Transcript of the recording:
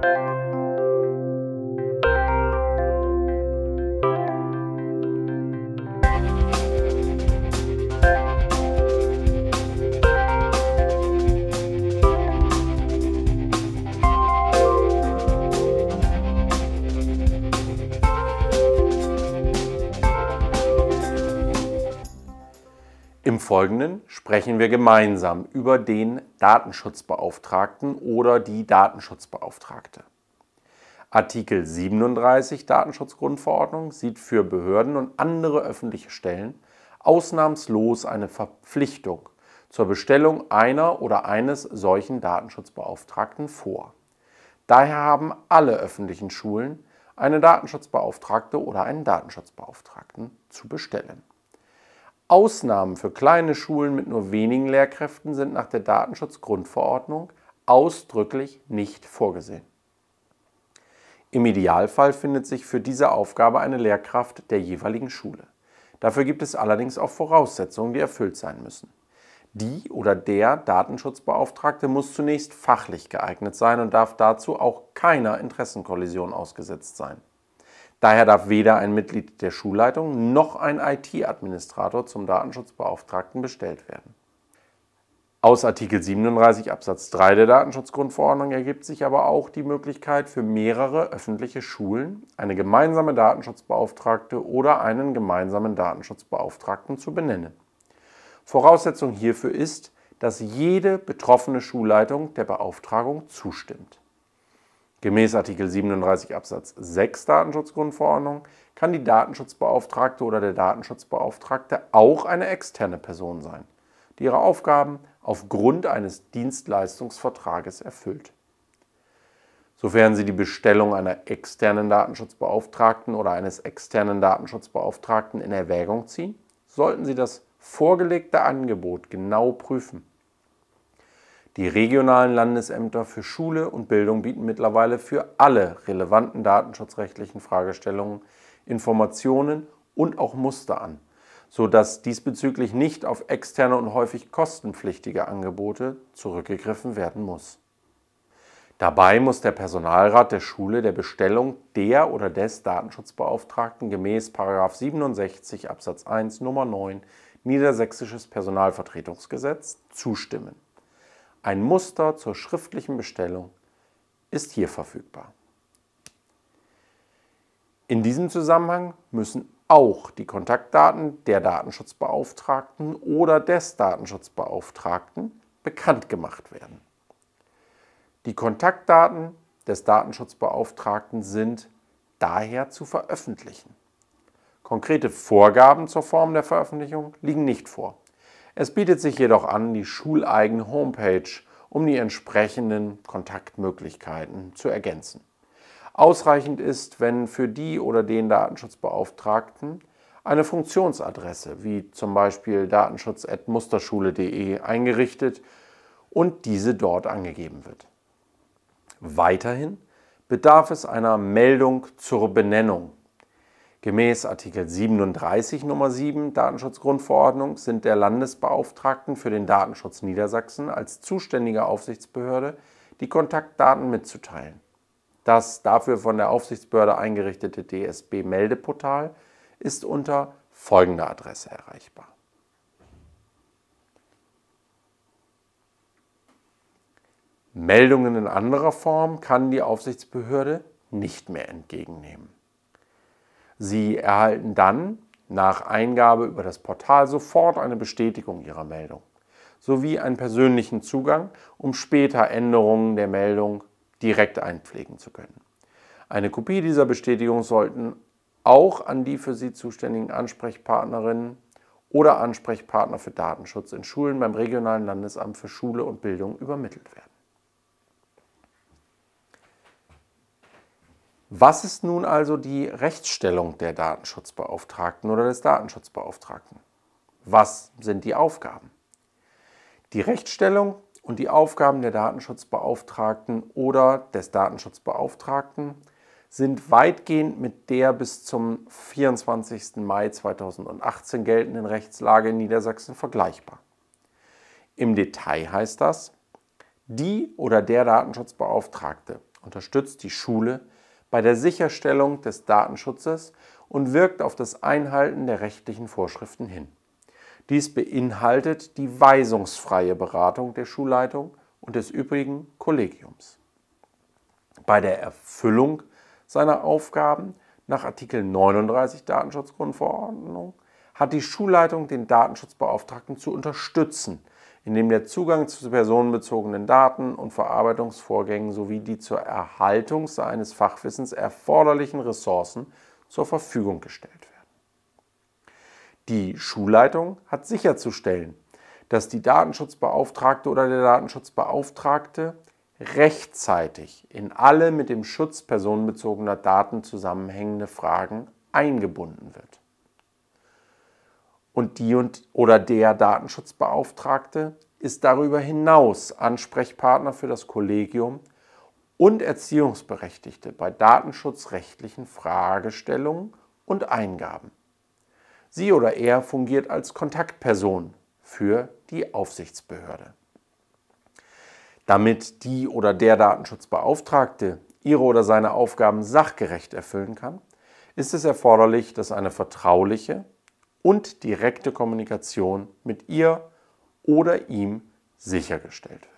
Thank you. Folgenden sprechen wir gemeinsam über den Datenschutzbeauftragten oder die Datenschutzbeauftragte. Artikel 37 Datenschutzgrundverordnung sieht für Behörden und andere öffentliche Stellen ausnahmslos eine Verpflichtung zur Bestellung einer oder eines solchen Datenschutzbeauftragten vor. Daher haben alle öffentlichen Schulen eine Datenschutzbeauftragte oder einen Datenschutzbeauftragten zu bestellen. Ausnahmen für kleine Schulen mit nur wenigen Lehrkräften sind nach der Datenschutzgrundverordnung ausdrücklich nicht vorgesehen. Im Idealfall findet sich für diese Aufgabe eine Lehrkraft der jeweiligen Schule. Dafür gibt es allerdings auch Voraussetzungen, die erfüllt sein müssen. Die oder der Datenschutzbeauftragte muss zunächst fachlich geeignet sein und darf dazu auch keiner Interessenkollision ausgesetzt sein. Daher darf weder ein Mitglied der Schulleitung noch ein IT-Administrator zum Datenschutzbeauftragten bestellt werden. Aus Artikel 37 Absatz 3 der Datenschutzgrundverordnung ergibt sich aber auch die Möglichkeit für mehrere öffentliche Schulen, eine gemeinsame Datenschutzbeauftragte oder einen gemeinsamen Datenschutzbeauftragten zu benennen. Voraussetzung hierfür ist, dass jede betroffene Schulleitung der Beauftragung zustimmt. Gemäß Artikel 37 Absatz 6 Datenschutzgrundverordnung kann die Datenschutzbeauftragte oder der Datenschutzbeauftragte auch eine externe Person sein, die ihre Aufgaben aufgrund eines Dienstleistungsvertrages erfüllt. Sofern sie die Bestellung einer externen Datenschutzbeauftragten oder eines externen Datenschutzbeauftragten in Erwägung ziehen, sollten sie das vorgelegte Angebot genau prüfen die regionalen Landesämter für Schule und Bildung bieten mittlerweile für alle relevanten datenschutzrechtlichen Fragestellungen Informationen und auch Muster an, sodass diesbezüglich nicht auf externe und häufig kostenpflichtige Angebote zurückgegriffen werden muss. Dabei muss der Personalrat der Schule der Bestellung der oder des Datenschutzbeauftragten gemäß 67 Absatz 1 Nummer 9 Niedersächsisches Personalvertretungsgesetz zustimmen. Ein Muster zur schriftlichen Bestellung ist hier verfügbar. In diesem Zusammenhang müssen auch die Kontaktdaten der Datenschutzbeauftragten oder des Datenschutzbeauftragten bekannt gemacht werden. Die Kontaktdaten des Datenschutzbeauftragten sind daher zu veröffentlichen. Konkrete Vorgaben zur Form der Veröffentlichung liegen nicht vor. Es bietet sich jedoch an, die schuleigene Homepage um die entsprechenden Kontaktmöglichkeiten zu ergänzen. Ausreichend ist, wenn für die oder den Datenschutzbeauftragten eine Funktionsadresse wie zum Beispiel datenschutz.musterschule.de eingerichtet und diese dort angegeben wird. Weiterhin bedarf es einer Meldung zur Benennung Gemäß Artikel 37 Nummer 7 Datenschutzgrundverordnung sind der Landesbeauftragten für den Datenschutz Niedersachsen als zuständige Aufsichtsbehörde die Kontaktdaten mitzuteilen. Das dafür von der Aufsichtsbehörde eingerichtete DSB-Meldeportal ist unter folgender Adresse erreichbar. Meldungen in anderer Form kann die Aufsichtsbehörde nicht mehr entgegennehmen. Sie erhalten dann nach Eingabe über das Portal sofort eine Bestätigung Ihrer Meldung sowie einen persönlichen Zugang, um später Änderungen der Meldung direkt einpflegen zu können. Eine Kopie dieser Bestätigung sollten auch an die für Sie zuständigen Ansprechpartnerinnen oder Ansprechpartner für Datenschutz in Schulen beim regionalen Landesamt für Schule und Bildung übermittelt werden. Was ist nun also die Rechtsstellung der Datenschutzbeauftragten oder des Datenschutzbeauftragten? Was sind die Aufgaben? Die Rechtsstellung und die Aufgaben der Datenschutzbeauftragten oder des Datenschutzbeauftragten sind weitgehend mit der bis zum 24. Mai 2018 geltenden Rechtslage in Niedersachsen vergleichbar. Im Detail heißt das, die oder der Datenschutzbeauftragte unterstützt die Schule bei der Sicherstellung des Datenschutzes und wirkt auf das Einhalten der rechtlichen Vorschriften hin. Dies beinhaltet die weisungsfreie Beratung der Schulleitung und des übrigen Kollegiums. Bei der Erfüllung seiner Aufgaben nach Artikel 39 Datenschutzgrundverordnung hat die Schulleitung den Datenschutzbeauftragten zu unterstützen – in dem der Zugang zu personenbezogenen Daten und Verarbeitungsvorgängen sowie die zur Erhaltung seines Fachwissens erforderlichen Ressourcen zur Verfügung gestellt werden. Die Schulleitung hat sicherzustellen, dass die Datenschutzbeauftragte oder der Datenschutzbeauftragte rechtzeitig in alle mit dem Schutz personenbezogener Daten zusammenhängende Fragen eingebunden wird und die und oder der Datenschutzbeauftragte ist darüber hinaus Ansprechpartner für das Kollegium und Erziehungsberechtigte bei datenschutzrechtlichen Fragestellungen und Eingaben. Sie oder er fungiert als Kontaktperson für die Aufsichtsbehörde. Damit die oder der Datenschutzbeauftragte ihre oder seine Aufgaben sachgerecht erfüllen kann, ist es erforderlich, dass eine vertrauliche und direkte Kommunikation mit ihr oder ihm sichergestellt wird.